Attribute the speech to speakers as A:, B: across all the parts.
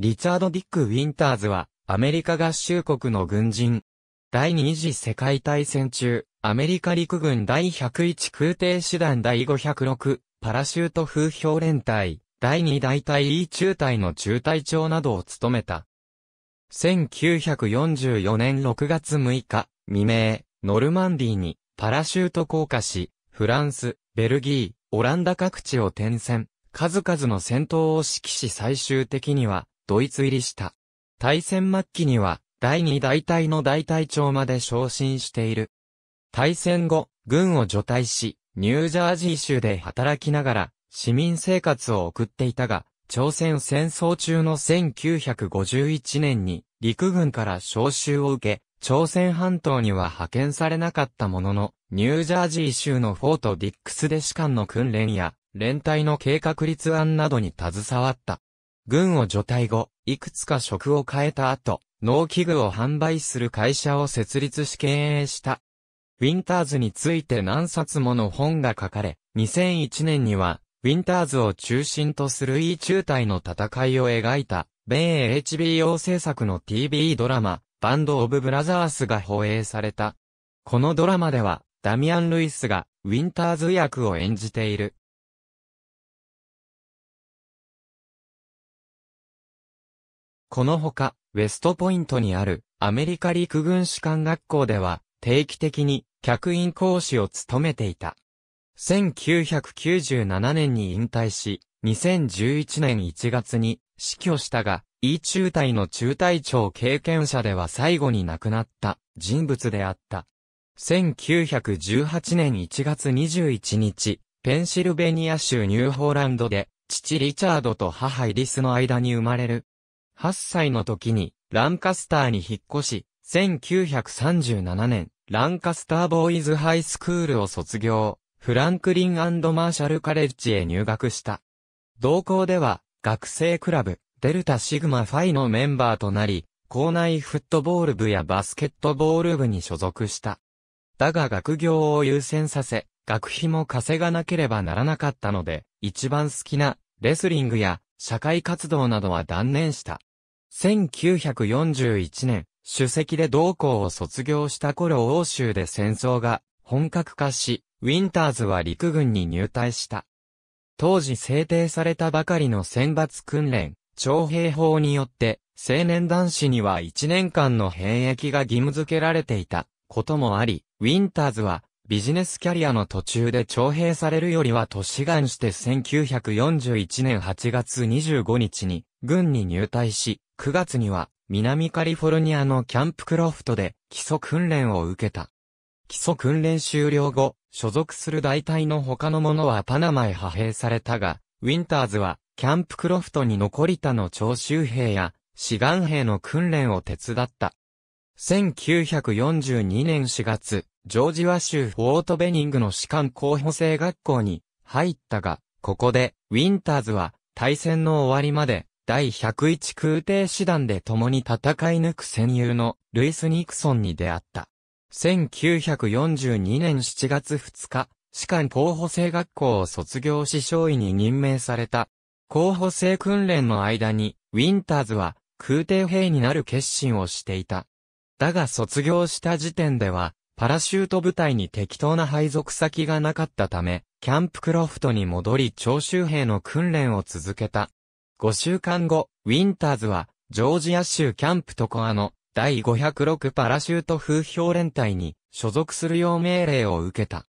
A: リチャード・ディック・ウィンターズは、アメリカ合衆国の軍人。第二次世界大戦中、アメリカ陸軍第101空挺師団第506パラシュート風評連隊、第2大隊 E 中隊の中隊長などを務めた。1944年6月6日、未明、ノルマンディにパラシュート降下し、フランス、ベルギー、オランダ各地を転戦、数々の戦闘を指揮し最終的には、ドイツ入りした。大戦末期には、第二大隊の大隊長まで昇進している。大戦後、軍を除隊し、ニュージャージー州で働きながら、市民生活を送っていたが、朝鮮戦争中の1951年に、陸軍から招集を受け、朝鮮半島には派遣されなかったものの、ニュージャージー州のフォートディックスで士官の訓練や、連隊の計画立案などに携わった。軍を除隊後、いくつか職を変えた後、農機具を販売する会社を設立し経営した。ウィンターズについて何冊もの本が書かれ、2001年には、ウィンターズを中心とする E 中隊の戦いを描いた、米 HBO 制作の TV ドラマ、バンド・オブ・ブラザースが放映された。このドラマでは、ダミアン・ルイスが、ウィンターズ役を演じている。このほか、ウェストポイントにあるアメリカ陸軍士官学校では定期的に客員講師を務めていた。1997年に引退し、2011年1月に死去したが、E 中隊の中隊長経験者では最後に亡くなった人物であった。1918年1月21日、ペンシルベニア州ニューホーランドで、父リチャードと母イリスの間に生まれる8歳の時にランカスターに引っ越し、1937年、ランカスターボーイズハイスクールを卒業、フランクリンマーシャルカレッジへ入学した。同校では、学生クラブ、デルタシグマファイのメンバーとなり、校内フットボール部やバスケットボール部に所属した。だが学業を優先させ、学費も稼がなければならなかったので、一番好きな、レスリングや、社会活動などは断念した。1941年、主席で同校を卒業した頃欧州で戦争が本格化し、ウィンターズは陸軍に入隊した。当時制定されたばかりの選抜訓練、徴兵法によって、青年男子には1年間の兵役が義務付けられていたこともあり、ウィンターズはビジネスキャリアの途中で徴兵されるよりは都市願して1941年8月25日に軍に入隊し、9月には南カリフォルニアのキャンプクロフトで基礎訓練を受けた。基礎訓練終了後、所属する大隊の他のものはパナマへ派兵されたが、ウィンターズはキャンプクロフトに残り他の徴収兵や志願兵の訓練を手伝った。1942年4月、ジョージワ州フォートベニングの士官候補生学校に入ったが、ここで、ウィンターズは、対戦の終わりまで、第101空挺師団で共に戦い抜く戦友のルイス・ニクソンに出会った。1942年7月2日、士官候補生学校を卒業し少尉に任命された。候補生訓練の間に、ウィンターズは空挺兵になる決心をしていた。だが卒業した時点では、パラシュート部隊に適当な配属先がなかったため、キャンプクロフトに戻り徴集兵の訓練を続けた。5週間後、ウィンターズは、ジョージア州キャンプトコアの第506パラシュート風評連隊に所属するよう命令を受けた。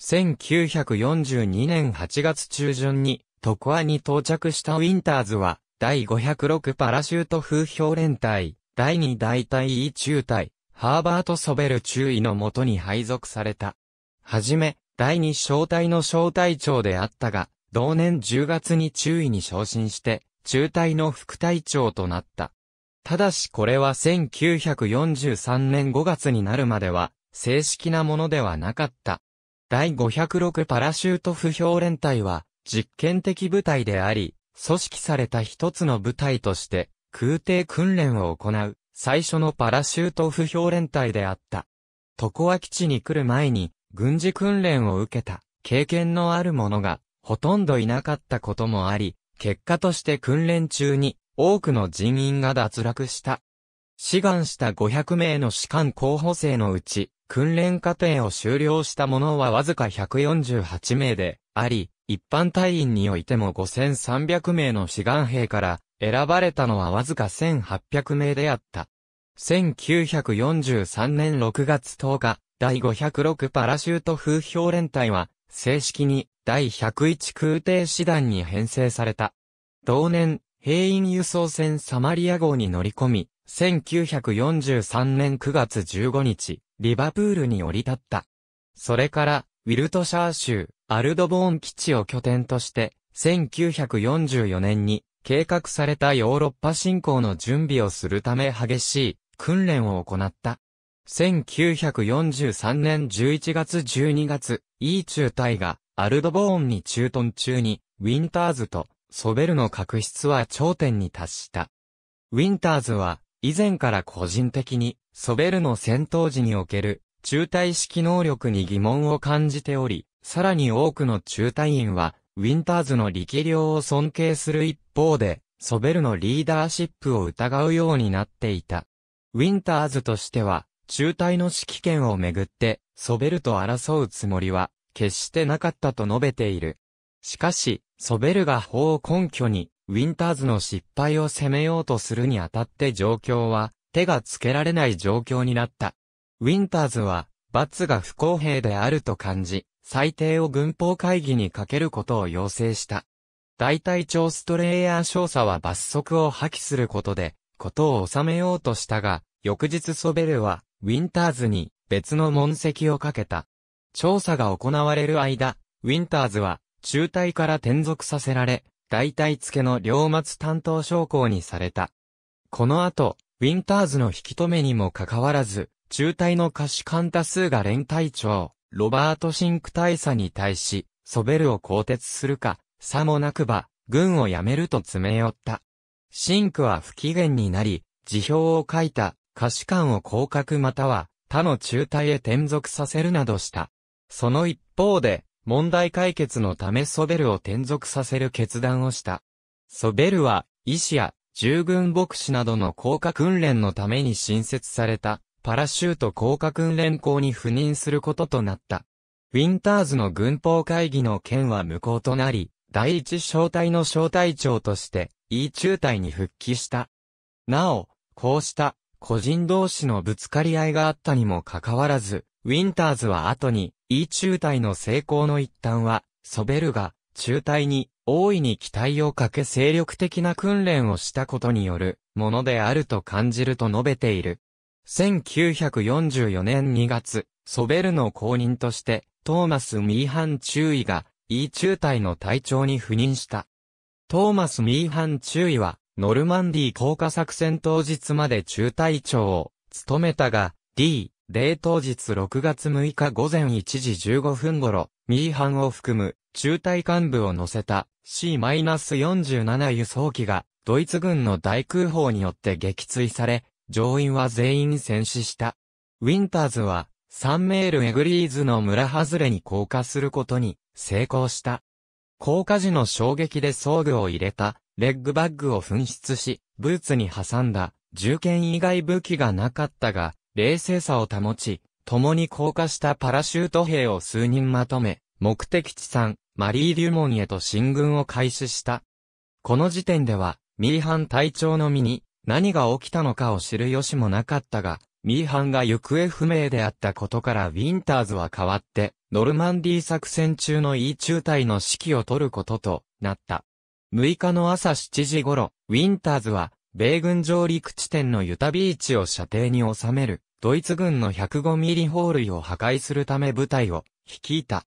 A: 1942年8月中旬にトコアに到着したウィンターズは第506パラシュート風評連隊第2大隊 E 中隊ハーバート・ソベル中尉のもとに配属された。はじめ、第2小隊の小隊長であったが、同年10月に中尉に昇進して、中隊の副隊長となった。ただしこれは1943年5月になるまでは、正式なものではなかった。第506パラシュート不評連隊は、実験的部隊であり、組織された一つの部隊として、空挺訓練を行う、最初のパラシュート不評連隊であった。常和基地に来る前に、軍事訓練を受けた、経験のある者が、ほとんどいなかったこともあり、結果として訓練中に多くの人員が脱落した。志願した500名の士官候補生のうち、訓練過程を終了した者はわずか148名であり、一般隊員においても5300名の志願兵から選ばれたのはわずか1800名であった。1943年6月10日、第506パラシュート風評連隊は、正式に第101空挺師団に編成された。同年、兵員輸送船サマリア号に乗り込み、1943年9月15日、リバプールに降り立った。それから、ウィルトシャー州、アルドボーン基地を拠点として、1944年に計画されたヨーロッパ侵攻の準備をするため激しい訓練を行った。1943年11月12月、イー中隊がアルドボーンに駐屯中に、ウィンターズとソベルの確執は頂点に達した。ウィンターズは、以前から個人的に、ソベルの戦闘時における、中隊式能力に疑問を感じており、さらに多くの中隊員は、ウィンターズの力量を尊敬する一方で、ソベルのリーダーシップを疑うようになっていた。ウィンターズとしては、中隊の指揮権をめぐって、ソベルと争うつもりは、決してなかったと述べている。しかし、ソベルが法を根拠に、ウィンターズの失敗を責めようとするにあたって状況は、手がつけられない状況になった。ウィンターズは、罰が不公平であると感じ、裁定を軍法会議にかけることを要請した。大隊長ストレイヤー少佐は罰則を破棄することで、ことを収めようとしたが、翌日ソベルは、ウィンターズに別の問責をかけた。調査が行われる間、ウィンターズは中隊から転属させられ、大隊付けの両末担当将校にされた。この後、ウィンターズの引き止めにもかかわらず、中隊の可視官多数が連隊長、ロバート・シンク大佐に対し、ソベルを更迭するか、さもなくば、軍を辞めると詰め寄った。シンクは不機嫌になり、辞表を書いた可視官を降格または他の中隊へ転属させるなどした。その一方で、問題解決のためソベルを転属させる決断をした。ソベルは、医師や従軍牧師などの降下訓練のために新設された、パラシュート降下訓練校に赴任することとなった。ウィンターズの軍法会議の件は無効となり、第一小隊の小隊長として、E 中隊に復帰した。なお、こうした個人同士のぶつかり合いがあったにもかかわらず、ウィンターズは後に、E 中隊の成功の一端は、ソベルが、中隊に、大いに期待をかけ精力的な訓練をしたことによる、ものであると感じると述べている。1944年2月、ソベルの公認として、トーマス・ミーハン中尉が、E 中隊の隊長に赴任した。トーマス・ミーハン中尉は、ノルマンディ降下作戦当日まで中隊長を務めたが、D、例当日6月6日午前1時15分頃、ミーハンを含む中隊幹部を乗せた C-47 輸送機がドイツ軍の大空砲によって撃墜され、乗員は全員戦死した。ウィンターズはサンメール・エグリーズの村外れに降下することに成功した。降下時の衝撃で装具を入れたレッグバッグを紛失し、ブーツに挟んだ、銃剣以外武器がなかったが、冷静さを保ち、共に降下したパラシュート兵を数人まとめ、目的地産、マリー・デュモンへと進軍を開始した。この時点では、ミーハン隊長の身に何が起きたのかを知る由もなかったが、ミーハンが行方不明であったことからウィンターズは変わって、ノルマンディー作戦中の E 中隊の指揮を取ることとなった。6日の朝7時頃、ウィンターズは、米軍上陸地点のユタビーチを射程に収める、ドイツ軍の105ミリ砲塁を破壊するため部隊を、率いた。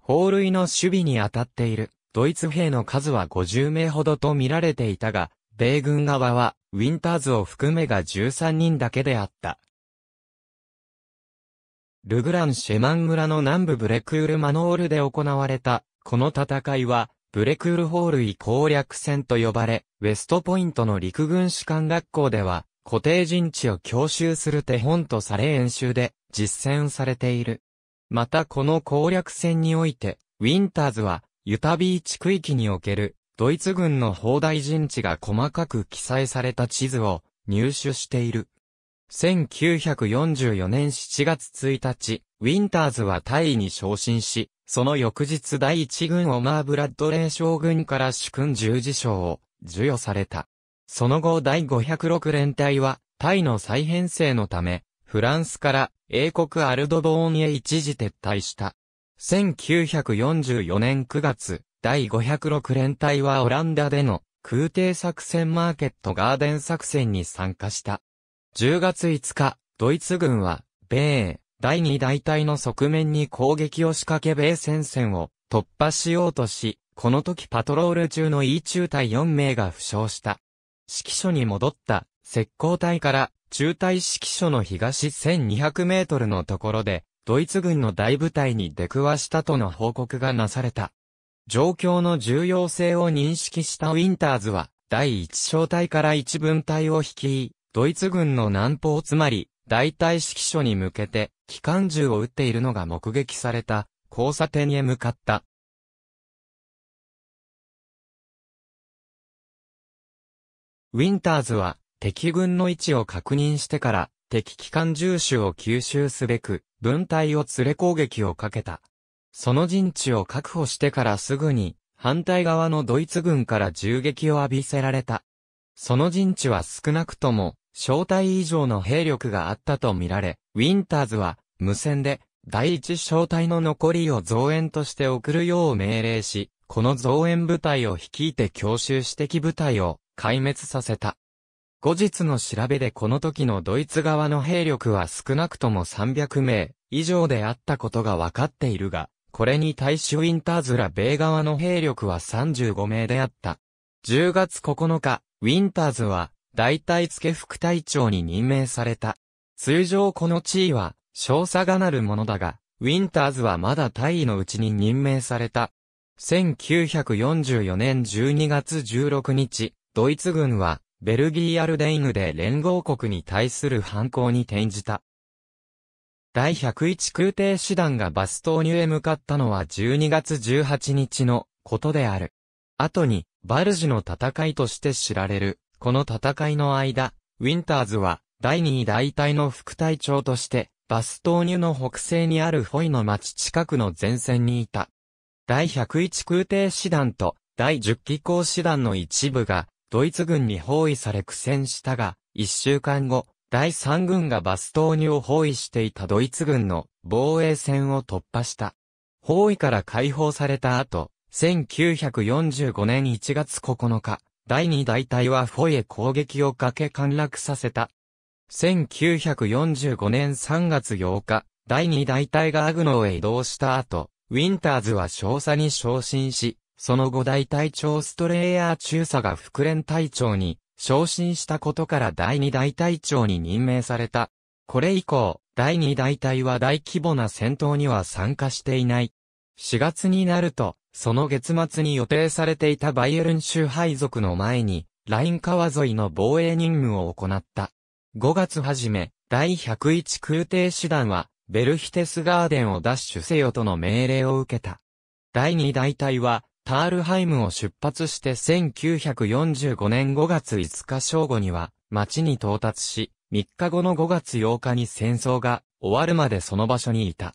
A: 砲塁の守備に当たっている、ドイツ兵の数は50名ほどと見られていたが、米軍側は、ウィンターズを含めが13人だけであった。ルグラン・シェマン村の南部ブレクール・マノールで行われた、この戦いは、ブレクールホールイ攻略戦と呼ばれ、ウェストポイントの陸軍士官学校では、固定陣地を強襲する手本とされ演習で実践されている。またこの攻略戦において、ウィンターズは、ユタビー地区域における、ドイツ軍の砲台陣地が細かく記載された地図を入手している。1944年7月1日、ウィンターズは大尉に昇進し、その翌日第一軍オマー・ブラッドレー将軍から主君十字章を授与された。その後第506連隊は、タイの再編成のため、フランスから英国アルドボーンへ一時撤退した。1944年9月、第506連隊はオランダでの空挺作戦マーケットガーデン作戦に参加した。10月5日、ドイツ軍は、米英、第二大隊の側面に攻撃を仕掛け米戦線を突破しようとし、この時パトロール中の E 中隊4名が負傷した。指揮所に戻った石膏隊から中隊指揮所の東1200メートルのところで、ドイツ軍の大部隊に出くわしたとの報告がなされた。状況の重要性を認識したウィンターズは、第1小隊から1分隊を率い、ドイツ軍の南方つまり、代替揮所に向けて、機関銃を撃っているのが目撃された、交差点へ向かった。ウィンターズは、敵軍の位置を確認してから、敵機関銃手を吸収すべく、分隊を連れ攻撃をかけた。その陣地を確保してからすぐに、反対側のドイツ軍から銃撃を浴びせられた。その陣地は少なくとも小隊以上の兵力があったとみられ、ウィンターズは無線で第一小隊の残りを増援として送るよう命令し、この増援部隊を率いて強襲指摘部隊を壊滅させた。後日の調べでこの時のドイツ側の兵力は少なくとも300名以上であったことが分かっているが、これに対しウィンターズら米側の兵力は35名であった。10月9日、ウィンターズは大体付副隊長に任命された。通常この地位は、少佐がなるものだが、ウィンターズはまだ大尉のうちに任命された。1944年12月16日、ドイツ軍は、ベルギーアルデイヌで連合国に対する反抗に転じた。第101空挺師団がバストーニュへ向かったのは12月18日のことである。後に、バルジの戦いとして知られる。この戦いの間、ウィンターズは、第2位大隊の副隊長として、バストーニュの北西にあるフォイの町近くの前線にいた。第101空挺師団と第10機構師団の一部がドイツ軍に包囲され苦戦したが、一週間後、第3軍がバストーニュを包囲していたドイツ軍の防衛線を突破した。包囲から解放された後、1945年1月9日、第二大隊はフォイへ攻撃をかけ陥落させた。1945年3月8日、第二大隊がアグノーへ移動した後、ウィンターズは少佐に昇進し、その後大隊長ストレイヤー中佐が副連隊長に昇進したことから第二大隊長に任命された。これ以降、第二大隊は大規模な戦闘には参加していない。4月になると、その月末に予定されていたバイエルン州配属の前に、ライン川沿いの防衛任務を行った。5月初め、第101空挺師団は、ベルヒテスガーデンを奪取せよとの命令を受けた。第2大隊は、タールハイムを出発して1945年5月5日正午には、町に到達し、3日後の5月8日に戦争が終わるまでその場所にいた。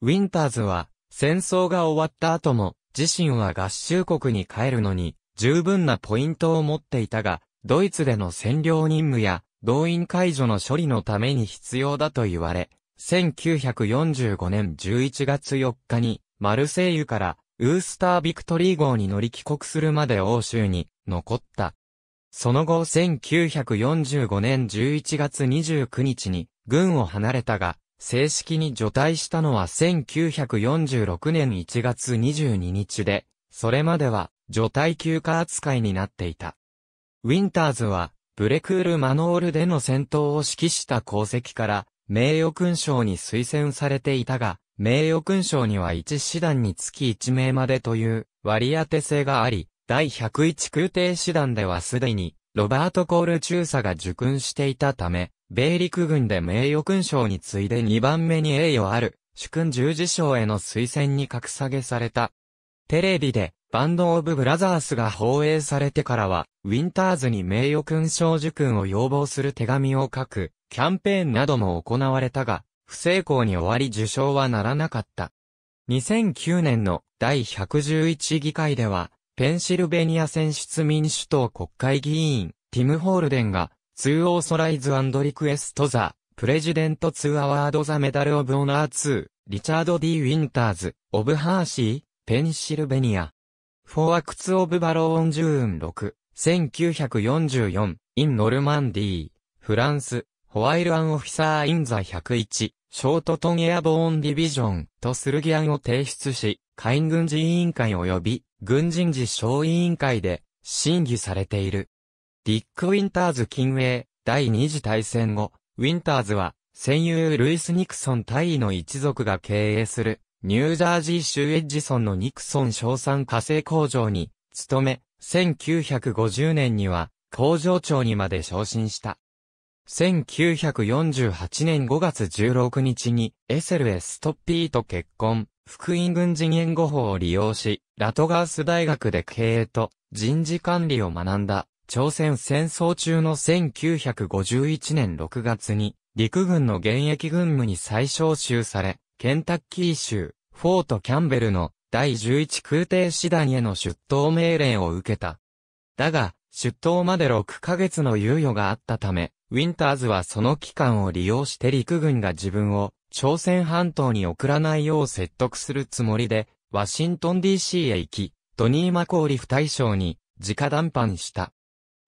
A: ウィンターズは、戦争が終わった後も、自身は合衆国に帰るのに十分なポイントを持っていたが、ドイツでの占領任務や動員解除の処理のために必要だと言われ、1945年11月4日にマルセイユからウースター・ビクトリー号に乗り帰国するまで欧州に残った。その後1945年11月29日に軍を離れたが、正式に除隊したのは1946年1月22日で、それまでは除隊休暇扱いになっていた。ウィンターズは、ブレクール・マノールでの戦闘を指揮した功績から、名誉勲章に推薦されていたが、名誉勲章には1師団につき1名までという割り当て性があり、第101空挺師団ではすでにロバート・コール中佐が受勲していたため、米陸軍で名誉勲章に次いで2番目に栄誉ある、主君十字章への推薦に格下げされた。テレビで、バンド・オブ・ブラザースが放映されてからは、ウィンターズに名誉勲章受勲を要望する手紙を書く、キャンペーンなども行われたが、不成功に終わり受賞はならなかった。2009年の第111議会では、ペンシルベニア選出民主党国会議員、ティム・ホールデンが、2オーソライズリクエストザ、プレジデント2アワードザメダルオブオナー2、リチャード・ D・ ウィンターズ、オブ・ハーシー、ペンシルベニア。フォアクツ・オブ・バローオン・ジューン六、1944、イン・ノルマンディー、フランス、ホワイル・アン・オフィサー・イン・ザ101、ショートトン・エアボーン・ディビジョン、とスルギアンを提出し、海軍事委員会及び軍人事小委員会で審議されている。ディック・ウィンターズ近衛第二次大戦後、ウィンターズは戦友ルイス・ニクソン大尉の一族が経営するニュージャージー州エッジソンのニクソン賞賛火星工場に勤め、1950年には工場長にまで昇進した。1948年5月16日にエセル・エストッピーと結婚。福音軍事言語法を利用し、ラトガース大学で経営と人事管理を学んだ、朝鮮戦争中の1951年6月に、陸軍の現役軍務に再招集され、ケンタッキー州、フォート・キャンベルの第11空挺師団への出頭命令を受けた。だが、出頭まで6ヶ月の猶予があったため、ウィンターズはその期間を利用して陸軍が自分を朝鮮半島に送らないよう説得するつもりで、ワシントン DC へ行き、トニー・マコーリフ大将に直談判した。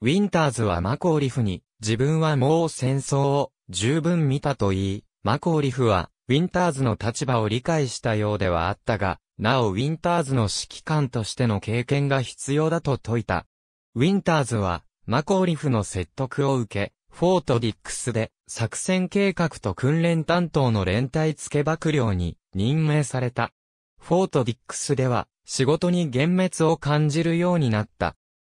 A: ウィンターズはマコーリフに、自分はもう戦争を十分見たと言い、マコーリフは、ウィンターズの立場を理解したようではあったが、なおウィンターズの指揮官としての経験が必要だと説いた。ウィンターズは、マコーリフの説得を受け、フォートディックスで作戦計画と訓練担当の連帯付け幕僚に任命された。フォートディックスでは仕事に幻滅を感じるようになった。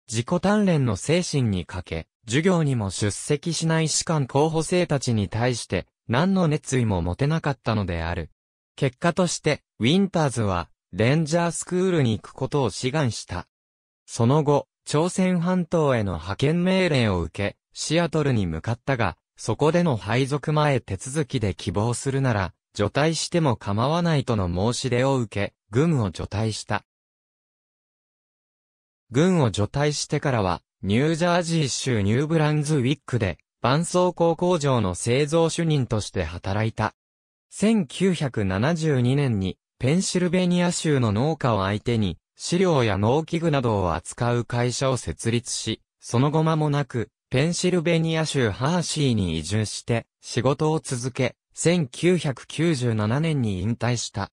A: 自己鍛錬の精神にかけ、授業にも出席しない士官候補生たちに対して何の熱意も持てなかったのである。結果として、ウィンターズは、レンジャースクールに行くことを志願した。その後、朝鮮半島への派遣命令を受け、シアトルに向かったが、そこでの配属前手続きで希望するなら、除隊しても構わないとの申し出を受け、軍を除隊した。軍を除隊してからは、ニュージャージー州ニューブランズウィックで、伴走工工場の製造主任として働いた。1972年に、ペンシルベニア州の農家を相手に、飼料や農機具などを扱う会社を設立し、その後間もなく、ペンシルベニア州ハーシーに移住して仕事を続け、1997年に引退した。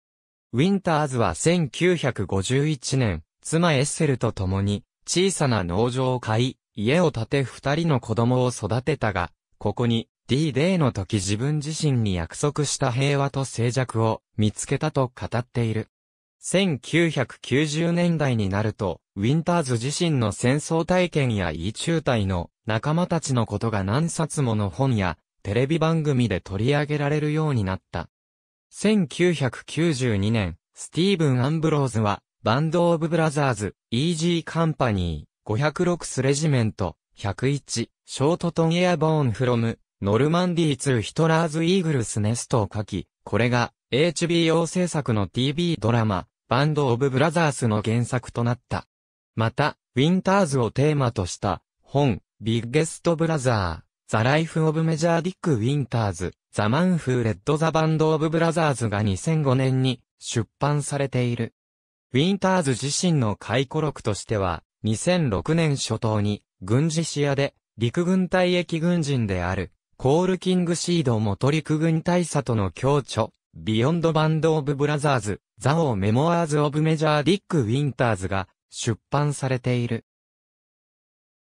A: ウィンターズは1951年、妻エッセルと共に小さな農場を買い、家を建て二人の子供を育てたが、ここに D-Day の時自分自身に約束した平和と静寂を見つけたと語っている。1990年代になると、ウィンターズ自身の戦争体験や異中隊の仲間たちのことが何冊もの本やテレビ番組で取り上げられるようになった。1992年、スティーブン・アンブローズは、バンド・オブ・ブラザーズ、イージー・カンパニー、506スレジメント、101、ショートトン・エアボーン・フロム、ノルマンディー・ツー・ヒトラーズ・イーグルス・ネストを書き、これが、HBO 制作の TV ドラマ、バンド・オブ・ブラザーズの原作となった。また、ウィンターズをテーマとした本、ビッゲストブラザー、ザ・ライフ・オブ・メジャー・ディック・ウィンターズ、ザ・マン・フー・レッド・ザ・バンド・オブ・ブラザーズが2005年に出版されている。ウィンターズ自身の回顧録としては、2006年初頭に、軍事視野で、陸軍隊役軍人である、コール・キング・シード元陸軍大佐との共著、ビヨンド・バンド・オブ・ブラザーズ、ザ・オー・メモアーズ・オブ・メジャー・ディック・ウィンターズが出版されている。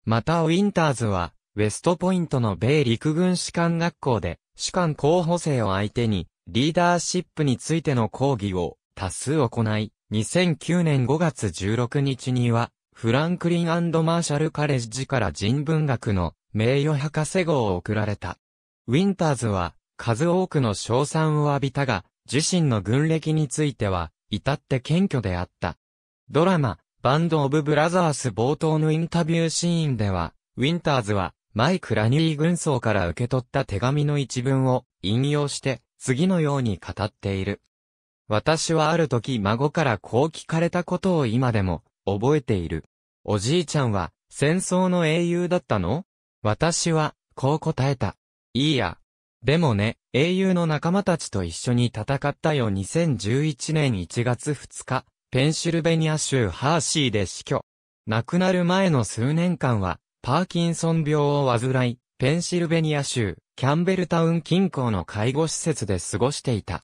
A: またウィンターズは、ウェストポイントの米陸軍士官学校で、士官候補生を相手に、リーダーシップについての講義を多数行い、2009年5月16日には、フランクリンマーシャルカレッジから人文学の名誉博士号を贈られた。ウィンターズは、数多くの賞賛を浴びたが、自身の軍歴については、至って謙虚であった。ドラマ、バンド・オブ・ブラザース冒頭のインタビューシーンでは、ウィンターズは、マイク・ラニー軍曹から受け取った手紙の一文を引用して、次のように語っている。私はある時孫からこう聞かれたことを今でも覚えている。おじいちゃんは戦争の英雄だったの私はこう答えた。いいや。でもね、英雄の仲間たちと一緒に戦ったよ2011年1月2日、ペンシルベニア州ハーシーで死去。亡くなる前の数年間は、パーキンソン病を患い、ペンシルベニア州、キャンベルタウン近郊の介護施設で過ごしていた。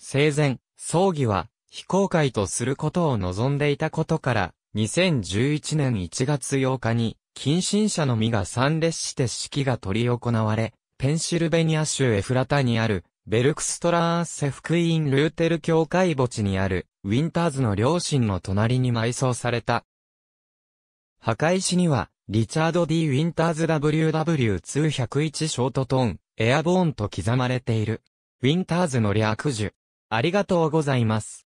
A: 生前、葬儀は、非公開とすることを望んでいたことから、2011年1月8日に、近親者のみが参列して式が取り行われ、ペンシルベニア州エフラタにある、ベルクストラーンセーンルーテル教会墓地にある、ウィンターズの両親の隣に埋葬された。墓石には、リチャード・ D・ ウィンターズ WW2101 ショートトーン、エアボーンと刻まれている。ウィンターズの略樹。ありがとうございます。